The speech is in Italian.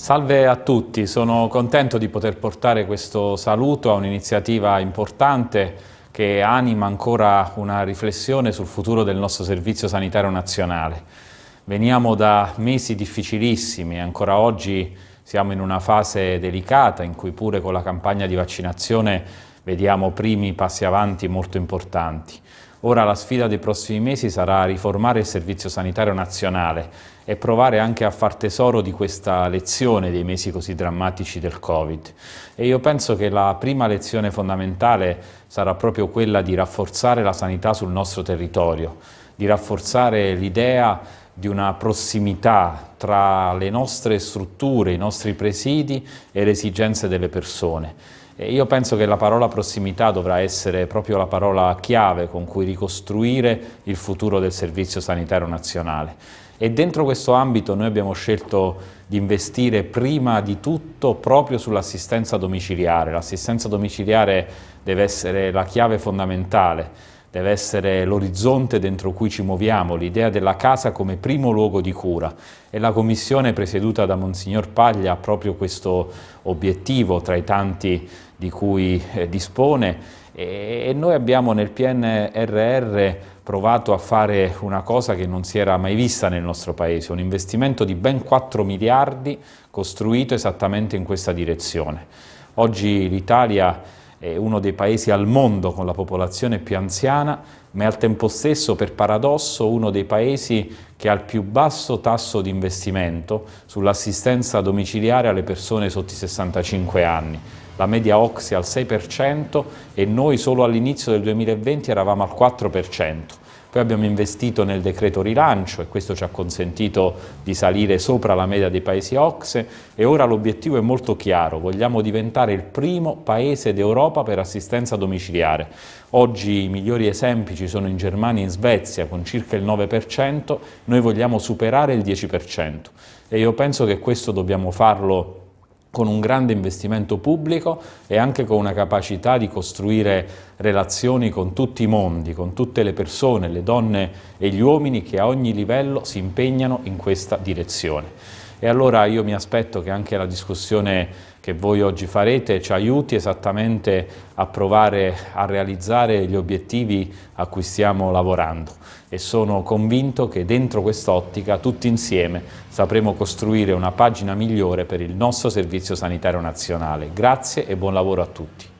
Salve a tutti, sono contento di poter portare questo saluto a un'iniziativa importante che anima ancora una riflessione sul futuro del nostro Servizio Sanitario Nazionale. Veniamo da mesi difficilissimi e ancora oggi siamo in una fase delicata in cui pure con la campagna di vaccinazione Vediamo primi passi avanti molto importanti. Ora la sfida dei prossimi mesi sarà riformare il Servizio Sanitario Nazionale e provare anche a far tesoro di questa lezione dei mesi così drammatici del Covid. E io penso che la prima lezione fondamentale sarà proprio quella di rafforzare la sanità sul nostro territorio, di rafforzare l'idea di una prossimità tra le nostre strutture, i nostri presidi e le esigenze delle persone. Io penso che la parola prossimità dovrà essere proprio la parola chiave con cui ricostruire il futuro del Servizio Sanitario Nazionale. E dentro questo ambito noi abbiamo scelto di investire prima di tutto proprio sull'assistenza domiciliare. L'assistenza domiciliare deve essere la chiave fondamentale deve essere l'orizzonte dentro cui ci muoviamo, l'idea della casa come primo luogo di cura e la commissione presieduta da Monsignor Paglia ha proprio questo obiettivo tra i tanti di cui eh, dispone e noi abbiamo nel PNRR provato a fare una cosa che non si era mai vista nel nostro paese, un investimento di ben 4 miliardi costruito esattamente in questa direzione. Oggi l'Italia è uno dei paesi al mondo con la popolazione più anziana, ma è al tempo stesso, per paradosso, uno dei paesi che ha il più basso tasso di investimento sull'assistenza domiciliare alle persone sotto i 65 anni. La media OXE è al 6% e noi solo all'inizio del 2020 eravamo al 4%. Poi abbiamo investito nel decreto rilancio e questo ci ha consentito di salire sopra la media dei paesi OXE e ora l'obiettivo è molto chiaro, vogliamo diventare il primo paese d'Europa per assistenza domiciliare. Oggi i migliori esempi ci sono in Germania e in Svezia con circa il 9%, noi vogliamo superare il 10% e io penso che questo dobbiamo farlo con un grande investimento pubblico e anche con una capacità di costruire relazioni con tutti i mondi, con tutte le persone, le donne e gli uomini che a ogni livello si impegnano in questa direzione. E allora io mi aspetto che anche la discussione che voi oggi farete ci aiuti esattamente a provare a realizzare gli obiettivi a cui stiamo lavorando e sono convinto che dentro quest'ottica tutti insieme sapremo costruire una pagina migliore per il nostro Servizio Sanitario Nazionale. Grazie e buon lavoro a tutti.